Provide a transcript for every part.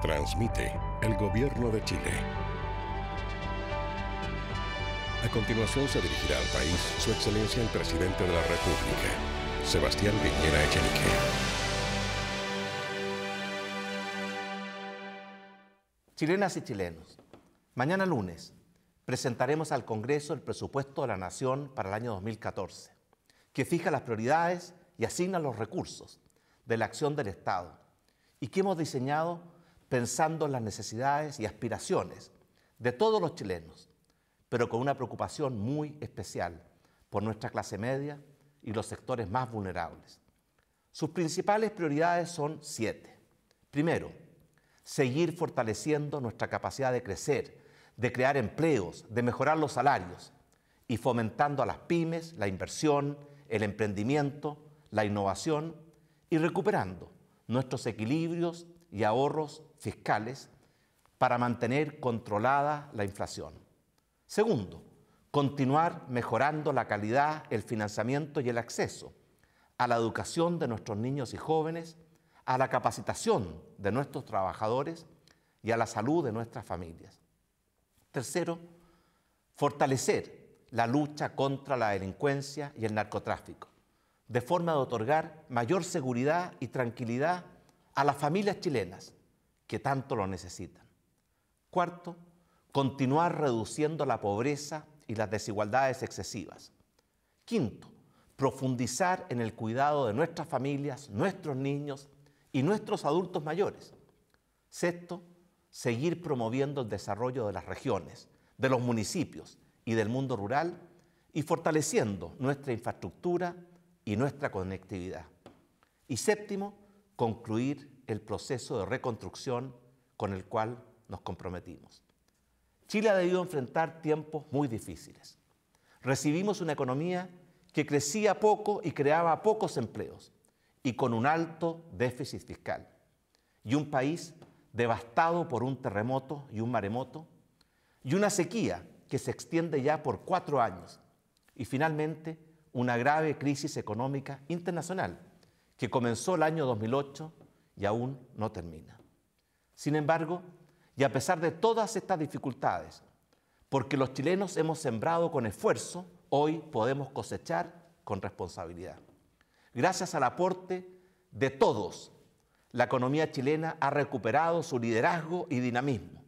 Transmite el Gobierno de Chile. A continuación se dirigirá al país Su Excelencia el Presidente de la República, Sebastián Viñera Echenique. Chilenas y chilenos, mañana lunes presentaremos al Congreso el presupuesto de la Nación para el año 2014, que fija las prioridades y asigna los recursos de la acción del Estado y que hemos diseñado pensando en las necesidades y aspiraciones de todos los chilenos, pero con una preocupación muy especial por nuestra clase media y los sectores más vulnerables. Sus principales prioridades son siete. Primero, seguir fortaleciendo nuestra capacidad de crecer, de crear empleos, de mejorar los salarios y fomentando a las pymes, la inversión, el emprendimiento, la innovación y recuperando nuestros equilibrios y ahorros fiscales para mantener controlada la inflación. Segundo, continuar mejorando la calidad, el financiamiento y el acceso a la educación de nuestros niños y jóvenes, a la capacitación de nuestros trabajadores y a la salud de nuestras familias. Tercero, fortalecer la lucha contra la delincuencia y el narcotráfico, de forma de otorgar mayor seguridad y tranquilidad a las familias chilenas que tanto lo necesitan. Cuarto, continuar reduciendo la pobreza y las desigualdades excesivas. Quinto, profundizar en el cuidado de nuestras familias, nuestros niños y nuestros adultos mayores. Sexto, seguir promoviendo el desarrollo de las regiones, de los municipios y del mundo rural y fortaleciendo nuestra infraestructura y nuestra conectividad. Y séptimo, concluir el proceso de reconstrucción con el cual nos comprometimos. Chile ha debido enfrentar tiempos muy difíciles. Recibimos una economía que crecía poco y creaba pocos empleos y con un alto déficit fiscal. Y un país devastado por un terremoto y un maremoto y una sequía que se extiende ya por cuatro años. Y finalmente, una grave crisis económica internacional que comenzó el año 2008 y aún no termina. Sin embargo, y a pesar de todas estas dificultades, porque los chilenos hemos sembrado con esfuerzo, hoy podemos cosechar con responsabilidad. Gracias al aporte de todos, la economía chilena ha recuperado su liderazgo y dinamismo.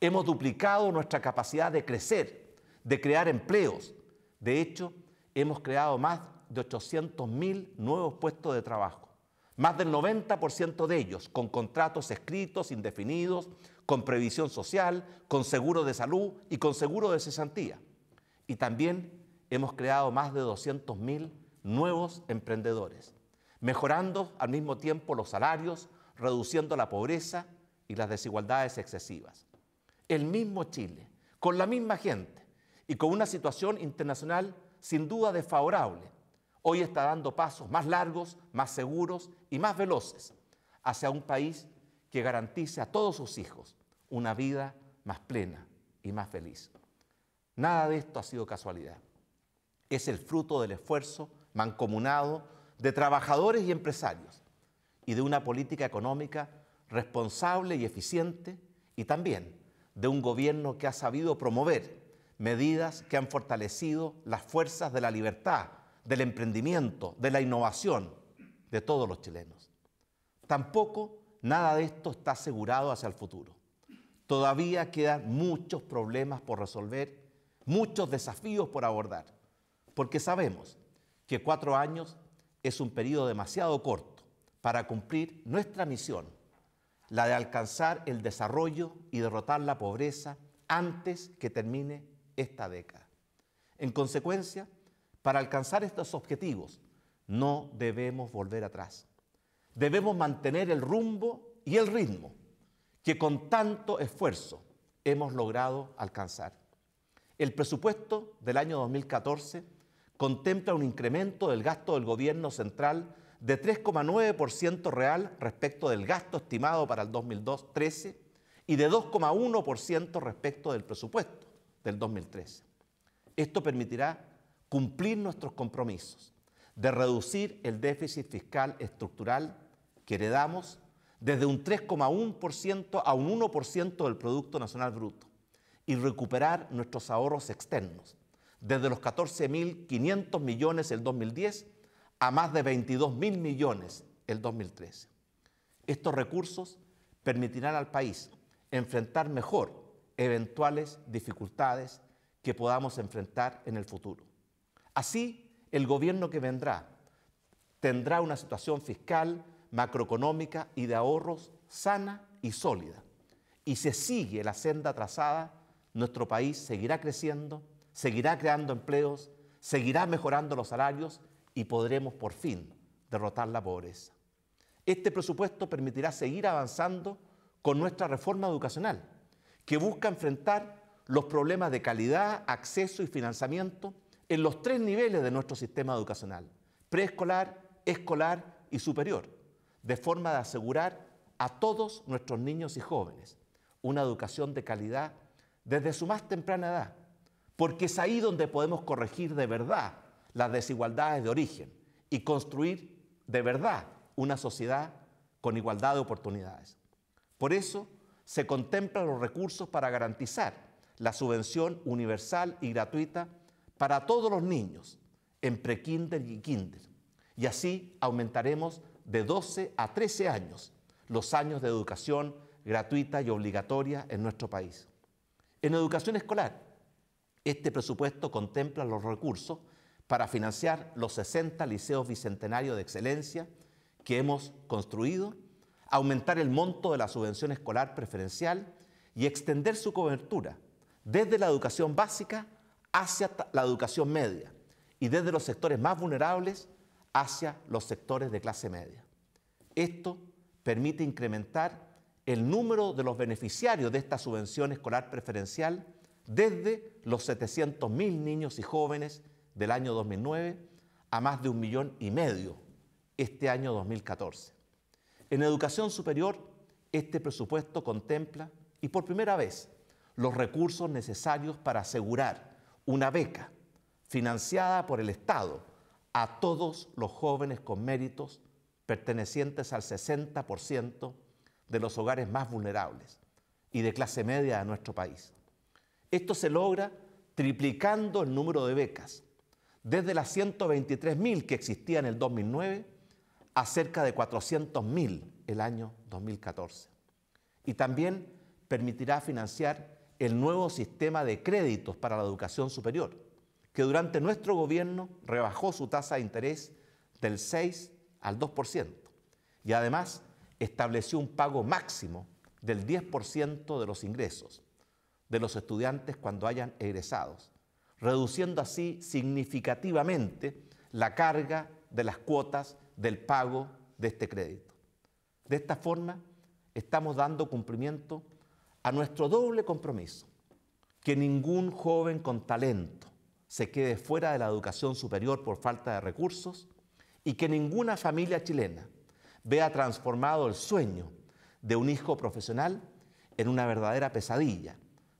Hemos duplicado nuestra capacidad de crecer, de crear empleos. De hecho, hemos creado más de 800.000 nuevos puestos de trabajo. Más del 90% de ellos con contratos escritos, indefinidos, con previsión social, con seguro de salud y con seguro de cesantía. Y también hemos creado más de 200.000 nuevos emprendedores, mejorando al mismo tiempo los salarios, reduciendo la pobreza y las desigualdades excesivas. El mismo Chile, con la misma gente y con una situación internacional sin duda desfavorable, hoy está dando pasos más largos, más seguros y más veloces hacia un país que garantice a todos sus hijos una vida más plena y más feliz. Nada de esto ha sido casualidad. Es el fruto del esfuerzo mancomunado de trabajadores y empresarios y de una política económica responsable y eficiente y también de un gobierno que ha sabido promover medidas que han fortalecido las fuerzas de la libertad del emprendimiento, de la innovación de todos los chilenos. Tampoco nada de esto está asegurado hacia el futuro. Todavía quedan muchos problemas por resolver, muchos desafíos por abordar, porque sabemos que cuatro años es un periodo demasiado corto para cumplir nuestra misión, la de alcanzar el desarrollo y derrotar la pobreza antes que termine esta década. En consecuencia, para alcanzar estos objetivos no debemos volver atrás. Debemos mantener el rumbo y el ritmo que con tanto esfuerzo hemos logrado alcanzar. El presupuesto del año 2014 contempla un incremento del gasto del gobierno central de 3,9% real respecto del gasto estimado para el 2013 y de 2,1% respecto del presupuesto del 2013. Esto permitirá cumplir nuestros compromisos de reducir el déficit fiscal estructural que heredamos desde un 3,1% a un 1% del Producto Nacional Bruto y recuperar nuestros ahorros externos, desde los 14.500 millones el 2010 a más de 22.000 millones el 2013. Estos recursos permitirán al país enfrentar mejor eventuales dificultades que podamos enfrentar en el futuro. Así, el gobierno que vendrá tendrá una situación fiscal, macroeconómica y de ahorros sana y sólida. Y si sigue la senda trazada, nuestro país seguirá creciendo, seguirá creando empleos, seguirá mejorando los salarios y podremos por fin derrotar la pobreza. Este presupuesto permitirá seguir avanzando con nuestra reforma educacional, que busca enfrentar los problemas de calidad, acceso y financiamiento en los tres niveles de nuestro sistema educacional, preescolar, escolar y superior, de forma de asegurar a todos nuestros niños y jóvenes una educación de calidad desde su más temprana edad, porque es ahí donde podemos corregir de verdad las desigualdades de origen y construir de verdad una sociedad con igualdad de oportunidades. Por eso se contemplan los recursos para garantizar la subvención universal y gratuita para todos los niños en prekinder y kinder. Y así aumentaremos de 12 a 13 años los años de educación gratuita y obligatoria en nuestro país. En educación escolar, este presupuesto contempla los recursos para financiar los 60 liceos bicentenarios de excelencia que hemos construido, aumentar el monto de la subvención escolar preferencial y extender su cobertura desde la educación básica hacia la educación media y desde los sectores más vulnerables hacia los sectores de clase media. Esto permite incrementar el número de los beneficiarios de esta subvención escolar preferencial desde los 700.000 niños y jóvenes del año 2009 a más de un millón y medio este año 2014. En educación superior, este presupuesto contempla, y por primera vez, los recursos necesarios para asegurar una beca financiada por el Estado a todos los jóvenes con méritos pertenecientes al 60% de los hogares más vulnerables y de clase media de nuestro país. Esto se logra triplicando el número de becas, desde las 123.000 que existían en el 2009 a cerca de 400.000 el año 2014. Y también permitirá financiar el nuevo sistema de créditos para la educación superior, que durante nuestro gobierno rebajó su tasa de interés del 6 al 2% y además estableció un pago máximo del 10% de los ingresos de los estudiantes cuando hayan egresados, reduciendo así significativamente la carga de las cuotas del pago de este crédito. De esta forma, estamos dando cumplimiento a nuestro doble compromiso, que ningún joven con talento se quede fuera de la educación superior por falta de recursos y que ninguna familia chilena vea transformado el sueño de un hijo profesional en una verdadera pesadilla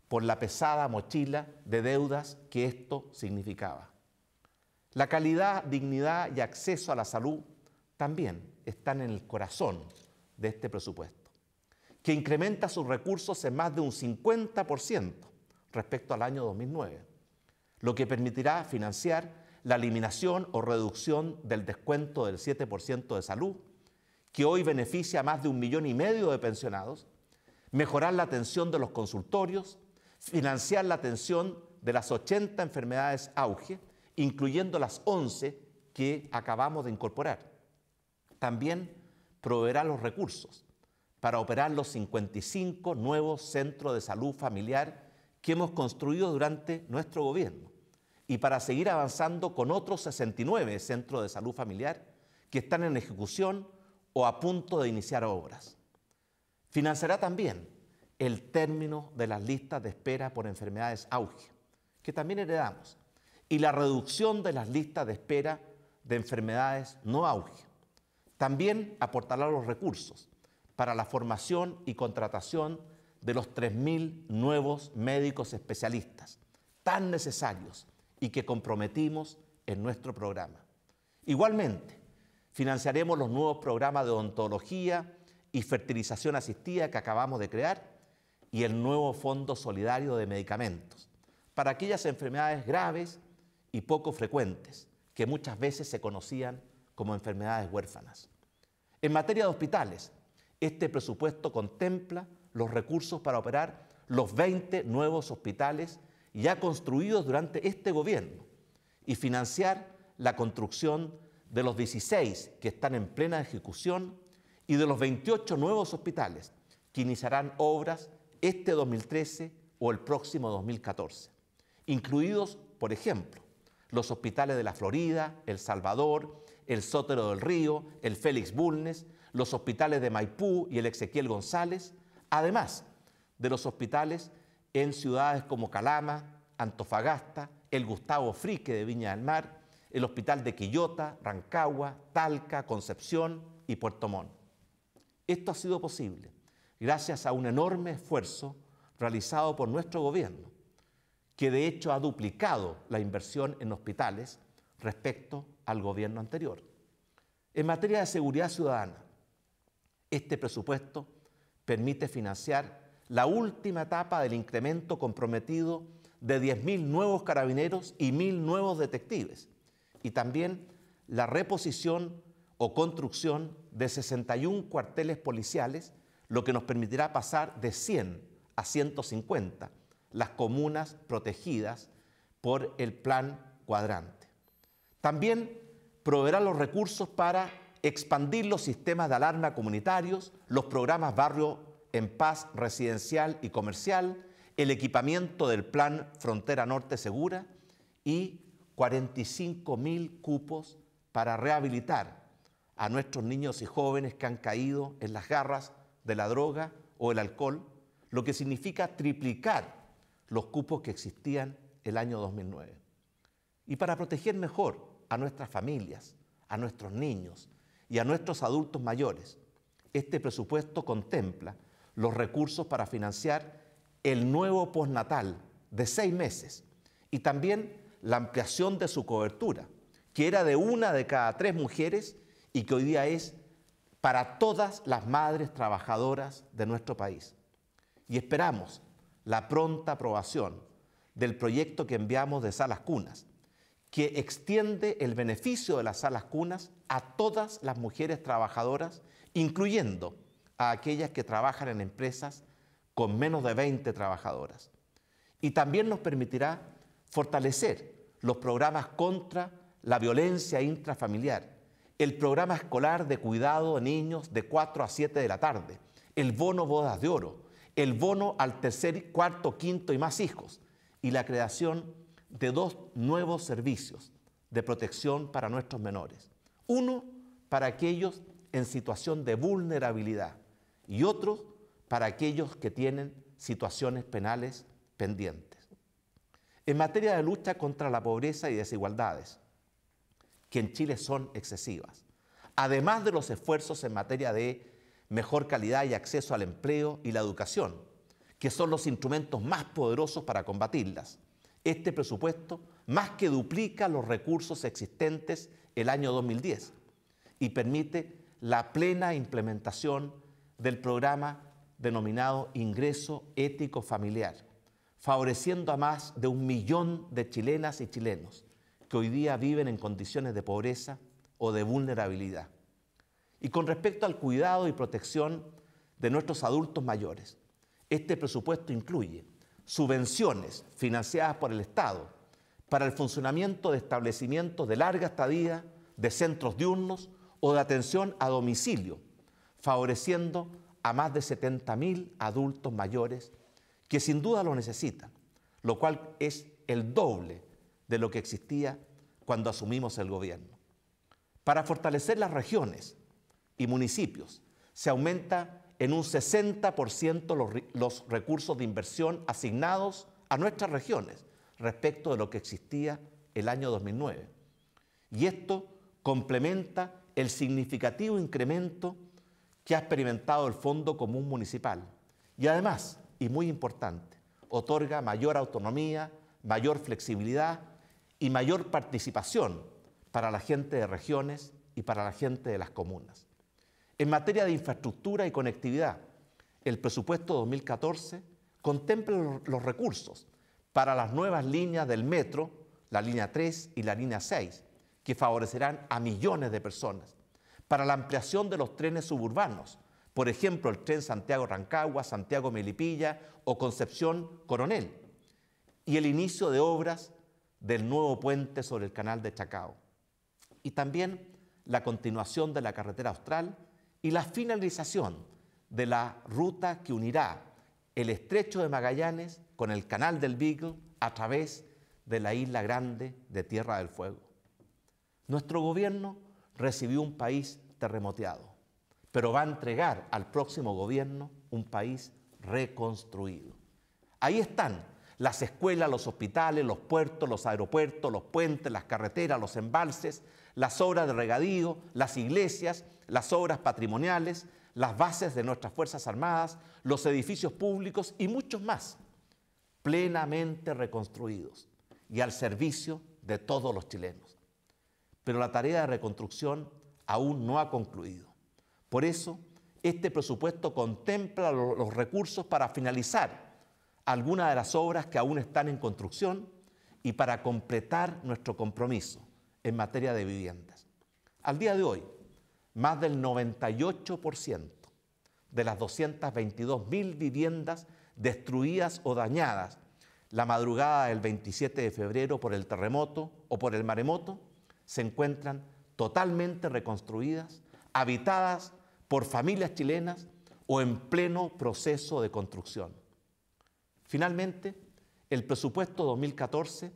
por la pesada mochila de deudas que esto significaba. La calidad, dignidad y acceso a la salud también están en el corazón de este presupuesto que incrementa sus recursos en más de un 50% respecto al año 2009, lo que permitirá financiar la eliminación o reducción del descuento del 7% de salud, que hoy beneficia a más de un millón y medio de pensionados, mejorar la atención de los consultorios, financiar la atención de las 80 enfermedades auge, incluyendo las 11 que acabamos de incorporar. También proveerá los recursos para operar los 55 nuevos centros de salud familiar que hemos construido durante nuestro gobierno y para seguir avanzando con otros 69 centros de salud familiar que están en ejecución o a punto de iniciar obras. Financiará también el término de las listas de espera por enfermedades auge, que también heredamos, y la reducción de las listas de espera de enfermedades no auge. También aportará los recursos para la formación y contratación de los 3.000 nuevos médicos especialistas, tan necesarios y que comprometimos en nuestro programa. Igualmente, financiaremos los nuevos programas de odontología y fertilización asistida que acabamos de crear y el nuevo Fondo Solidario de Medicamentos para aquellas enfermedades graves y poco frecuentes que muchas veces se conocían como enfermedades huérfanas. En materia de hospitales, este presupuesto contempla los recursos para operar los 20 nuevos hospitales ya construidos durante este gobierno y financiar la construcción de los 16 que están en plena ejecución y de los 28 nuevos hospitales que iniciarán obras este 2013 o el próximo 2014, incluidos, por ejemplo, los hospitales de la Florida, El Salvador, el Sótero del Río, el Félix Bulnes, los hospitales de Maipú y el Ezequiel González, además de los hospitales en ciudades como Calama, Antofagasta, el Gustavo Frique de Viña del Mar, el Hospital de Quillota, Rancagua, Talca, Concepción y Puerto Montt. Esto ha sido posible gracias a un enorme esfuerzo realizado por nuestro gobierno, que de hecho ha duplicado la inversión en hospitales respecto al gobierno anterior. En materia de seguridad ciudadana, este presupuesto permite financiar la última etapa del incremento comprometido de 10.000 nuevos carabineros y 1.000 nuevos detectives, y también la reposición o construcción de 61 cuarteles policiales, lo que nos permitirá pasar de 100 a 150 las comunas protegidas por el plan cuadrante. También proveerá los recursos para expandir los sistemas de alarma comunitarios, los programas Barrio en Paz residencial y comercial, el equipamiento del Plan Frontera Norte Segura y 45 mil cupos para rehabilitar a nuestros niños y jóvenes que han caído en las garras de la droga o el alcohol, lo que significa triplicar los cupos que existían el año 2009. Y para proteger mejor a nuestras familias, a nuestros niños, y a nuestros adultos mayores. Este presupuesto contempla los recursos para financiar el nuevo postnatal de seis meses y también la ampliación de su cobertura, que era de una de cada tres mujeres y que hoy día es para todas las madres trabajadoras de nuestro país. Y esperamos la pronta aprobación del proyecto que enviamos de Salas Cunas, que extiende el beneficio de las salas cunas a todas las mujeres trabajadoras, incluyendo a aquellas que trabajan en empresas con menos de 20 trabajadoras. Y también nos permitirá fortalecer los programas contra la violencia intrafamiliar, el programa escolar de cuidado de niños de 4 a 7 de la tarde, el bono bodas de oro, el bono al tercer, cuarto, quinto y más hijos, y la creación de dos nuevos servicios de protección para nuestros menores. Uno para aquellos en situación de vulnerabilidad y otro para aquellos que tienen situaciones penales pendientes. En materia de lucha contra la pobreza y desigualdades, que en Chile son excesivas, además de los esfuerzos en materia de mejor calidad y acceso al empleo y la educación, que son los instrumentos más poderosos para combatirlas. Este presupuesto más que duplica los recursos existentes el año 2010 y permite la plena implementación del programa denominado Ingreso Ético Familiar, favoreciendo a más de un millón de chilenas y chilenos que hoy día viven en condiciones de pobreza o de vulnerabilidad. Y con respecto al cuidado y protección de nuestros adultos mayores, este presupuesto incluye subvenciones financiadas por el Estado para el funcionamiento de establecimientos de larga estadía, de centros diurnos o de atención a domicilio, favoreciendo a más de 70.000 adultos mayores que sin duda lo necesitan, lo cual es el doble de lo que existía cuando asumimos el gobierno. Para fortalecer las regiones y municipios se aumenta en un 60% los, recursos de inversión asignados a nuestras regiones respecto de lo que existía el año 2009. Y esto complementa el significativo incremento que ha experimentado el Fondo Común Municipal. Y además, y muy importante, otorga mayor autonomía, mayor flexibilidad y mayor participación para la gente de regiones y para la gente de las comunas. En materia de infraestructura y conectividad, el presupuesto 2014 contempla los recursos para las nuevas líneas del metro, la línea 3 y la línea 6, que favorecerán a millones de personas, para la ampliación de los trenes suburbanos, por ejemplo, el tren Santiago-Rancagua, Santiago-Melipilla o Concepción-Coronel, y el inicio de obras del nuevo puente sobre el canal de Chacao, y también la continuación de la carretera austral y la finalización de la ruta que unirá el estrecho de Magallanes con el canal del Beagle a través de la isla grande de Tierra del Fuego. Nuestro gobierno recibió un país terremoteado, pero va a entregar al próximo gobierno un país reconstruido. Ahí están las escuelas, los hospitales, los puertos, los aeropuertos, los puentes, las carreteras, los embalses, las obras de regadío, las iglesias, las obras patrimoniales, las bases de nuestras Fuerzas Armadas, los edificios públicos y muchos más, plenamente reconstruidos y al servicio de todos los chilenos. Pero la tarea de reconstrucción aún no ha concluido. Por eso, este presupuesto contempla los recursos para finalizar algunas de las obras que aún están en construcción y para completar nuestro compromiso en materia de viviendas. Al día de hoy, más del 98% de las 222 mil viviendas destruidas o dañadas la madrugada del 27 de febrero por el terremoto o por el maremoto se encuentran totalmente reconstruidas, habitadas por familias chilenas o en pleno proceso de construcción. Finalmente, el presupuesto 2014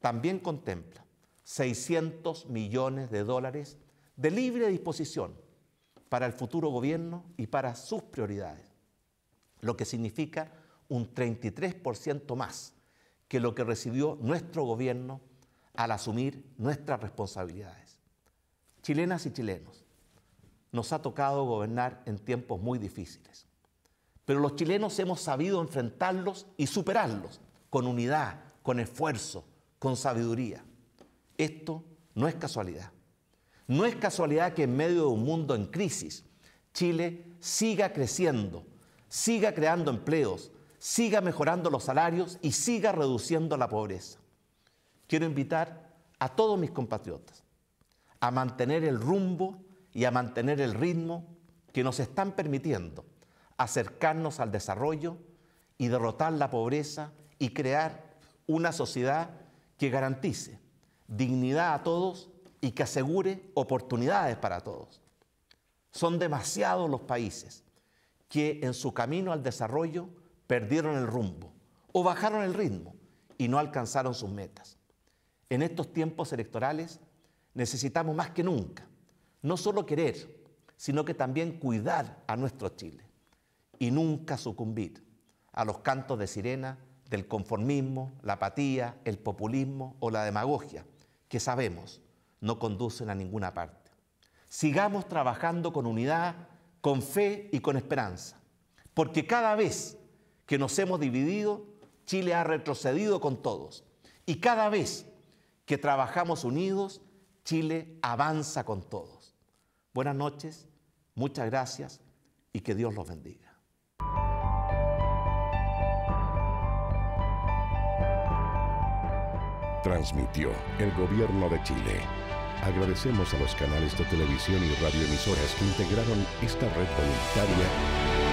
también contempla 600 millones de dólares de libre disposición para el futuro gobierno y para sus prioridades, lo que significa un 33% más que lo que recibió nuestro gobierno al asumir nuestras responsabilidades. Chilenas y chilenos, nos ha tocado gobernar en tiempos muy difíciles, pero los chilenos hemos sabido enfrentarlos y superarlos con unidad, con esfuerzo, con sabiduría. Esto no es casualidad. No es casualidad que en medio de un mundo en crisis, Chile siga creciendo, siga creando empleos, siga mejorando los salarios y siga reduciendo la pobreza. Quiero invitar a todos mis compatriotas a mantener el rumbo y a mantener el ritmo que nos están permitiendo acercarnos al desarrollo y derrotar la pobreza y crear una sociedad que garantice dignidad a todos y que asegure oportunidades para todos. Son demasiados los países que en su camino al desarrollo perdieron el rumbo o bajaron el ritmo y no alcanzaron sus metas. En estos tiempos electorales necesitamos más que nunca no solo querer, sino que también cuidar a nuestro Chile y nunca sucumbir a los cantos de sirena del conformismo, la apatía, el populismo o la demagogia, que sabemos no conducen a ninguna parte. Sigamos trabajando con unidad, con fe y con esperanza, porque cada vez que nos hemos dividido, Chile ha retrocedido con todos, y cada vez que trabajamos unidos, Chile avanza con todos. Buenas noches, muchas gracias y que Dios los bendiga. Transmitió el Gobierno de Chile Agradecemos a los canales de televisión y radioemisoras que integraron esta red voluntaria